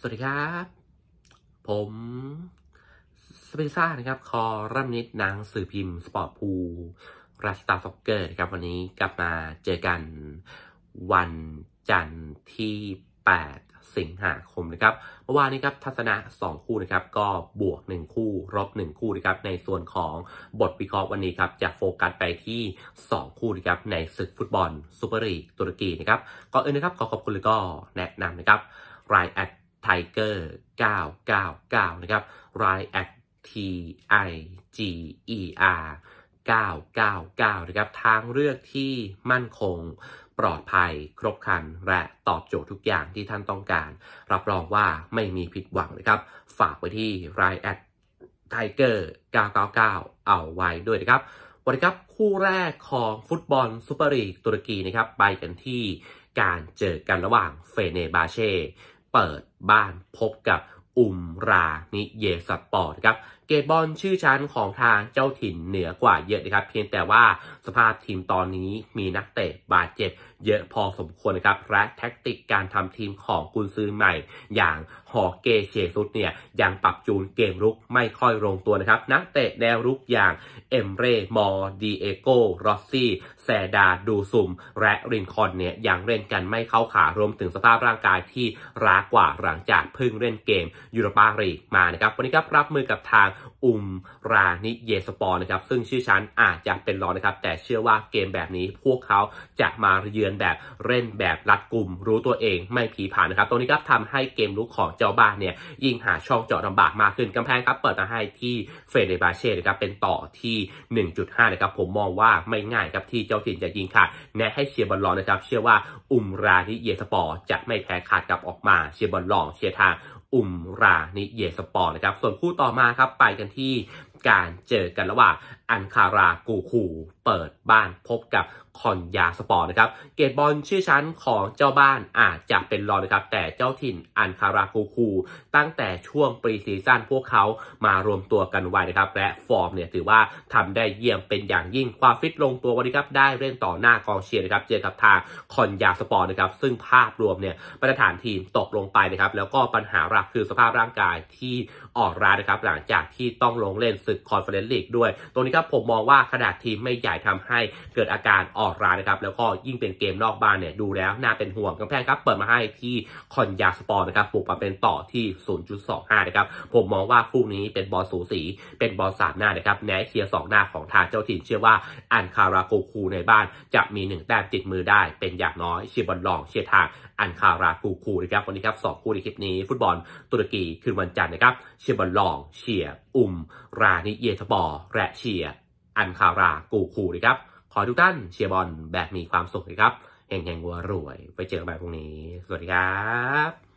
สวัสดีครับ ผม สเปนซ่านะครับ คอรัมนิดนางสื่อพิมพ์สปอร์ตพูรัสตาฟ็อกเกอร์ครับวันนี้กลับมาเจอกันวันจันทร์ที่ 8 สิงหาคมนะครับเมื่อวานนี้ครับทัศนะ2คู่นะครับก็บวก 1 คู่ลบ1 คู่นะครับในส่วนของบทวิเคราะห์วันนี้ครับจะโฟกัสไปที่ 2 คู่นะครับในศึกฟุตบอลซูเปอร์ลีกตุรกีนะครับก่อนอื่นนะครับขอขอบคุณแล้วก็แนะนำนะครับรายแอด Tiger 999นะครับ r i a t T I G E R 999นะครับ ทางเลือกที่มั่นคงปลอดภัยครบครัน และตอบโจทย์ทุกอย่างที่ท่านต้องการ รับรองว่าไม่มีผิดหวังนะครับ ฝากไว้ที่ r i a t Tiger 999 เอาไว้ด้วยนะครับ วันนี้ครับคู่แรกของฟุตบอลซูเปอร์ลีกตุรกีนะครับ ไปกันที่การเจอกันระหว่างเฟเนบาเช่เปิดบ้านพบกับอุมรานิเยสปอร์ตครับเกบอลชื่อชั้นของทางเจ้าถิ่นเหนือกว่าเยอะนะครับเพียงแต่ว่าสภาพทีมตอนนี้มีนักเตะบาดเจ็บเยอะพอสมควรนะครับ และแท็กติกการทำทีมของกุนซือใหม่ อย่างหอเกเชซุดเนี่ยยังปรับจูนเกมรุกไม่ค่อยลงตัวนะครับ นักเตะแนวรุกอย่างเอมเร่มอร์ดีเอโกรอสซี่แซดาดูซุม และรินคอนเนี่ยยังเล่นกันไม่เข้าขารวมถึงสภาพร่างกายที่ร้ากว่าหลังจากเพิ่งเล่นเกมยูโรปาลีกมานะครับวันนี้ครับรับมือกับทางอุมรานิเยสปอร์นะครับ ซึ่งชื่อชั้นอาจจะเป็นรองนะครับ แต่เชื่อว่าเกมแบบนี้พวกเขาจะมาเยือนแบบ เล่นแบบรัดกลุ่มรู้ตัวเองไม่ผีผ่านนะครับ ตรงนี้ครับทำให้เกมลุกของเจ้าบ้านเนี่ยยิ่งหาช่องเจาะลำบากมากขึ้น กำแพงครับเปิดมาให้ที่เฟเดบาเช่นะครับเป็นต่อที่ 1.5 นะครับ ผมมองว่าไม่ง่ายครับที่เจ้าถิ่นจะยิงขาดแนะให้เชียร์บอลรองนะครับ เชื่อว่าอุมรานิเยสปอร์จะไม่แพ้ขาดกับออกมาเชียร์บอลรองเชียร์ทางอุมรานิเยสปอร์ตนะครับ ส่วนคู่ต่อมาครับ ไปกันที่การเจอกันระหว่างอันคารากูคูเปิดบ้านพบกับคอนยาสปอร์นะครับเกตบอลชื่อชั้นของเจ้าบ้านอาจจะเป็นรองนะครับแต่เจ้าถิ่นอันคารากูคู ตั้งแต่ช่วงปรีซีซั่นพวกเขามารวมตัวกันไว้นะครับและฟอร์มเนี่ยถือว่าทำได้เยี่ยมเป็นอย่างยิ่งความฟิตลงตัววันนี้ครับได้เล่นต่อหน้ากองเชียร์นะครับเจอกับทางคอนยาสปอร์นะครับซึ่งภาพรวมเนี่ยมาตรฐานทีมตกลงไปนะครับแล้วก็ปัญหาหลักคือสภาพร่างกายที่อ่อนร้านะครับหลังจากที่ต้องลงเล่นึกคอนเฟอเรนซ์ลีกด้วยตรงนี้ครับผมมองว่าขนาดทีมไม่ใหญ่ทำให้เกิดอาการออกร้านนะครับ แล้วก็ยิ่งเป็นเกมนอกบ้านเนี่ยดูแล้วน่าเป็นห่วงกำแพงครับ เปิดมาให้ที่คอนยาสปอร์นะครับบุกมาเป็นต่อที่ 0.25 นะครับ ผมมองว่าคู่นี้เป็นบอลสูสีเป็นบอลสามหน้านะครับแนเชียสองหน้าของทางเจ้าถิ่น เชื่อว่าอันคาราโกคูในบ้านจะมีหนึ่งแต้มติดมือได้ เป็นอย่างน้อยเชียบอลลองเชียทางอันคารา กูคูนะครับ วันนี้ครับ สองคู่ในคลิปนี้ ฟุตบอล ตุรกี คืนวันจันทร์นะครับ เชียบอลลอง เชียอุม รานิเยทบอ และเชีย อันคารา กูคูนะครับ ขอทุกท่านเชียบอลแบบมีความสุขนะครับแห่งงวัวรวย ไปเจอกันใหม่พรุ่งนี้ สวัสดีครับ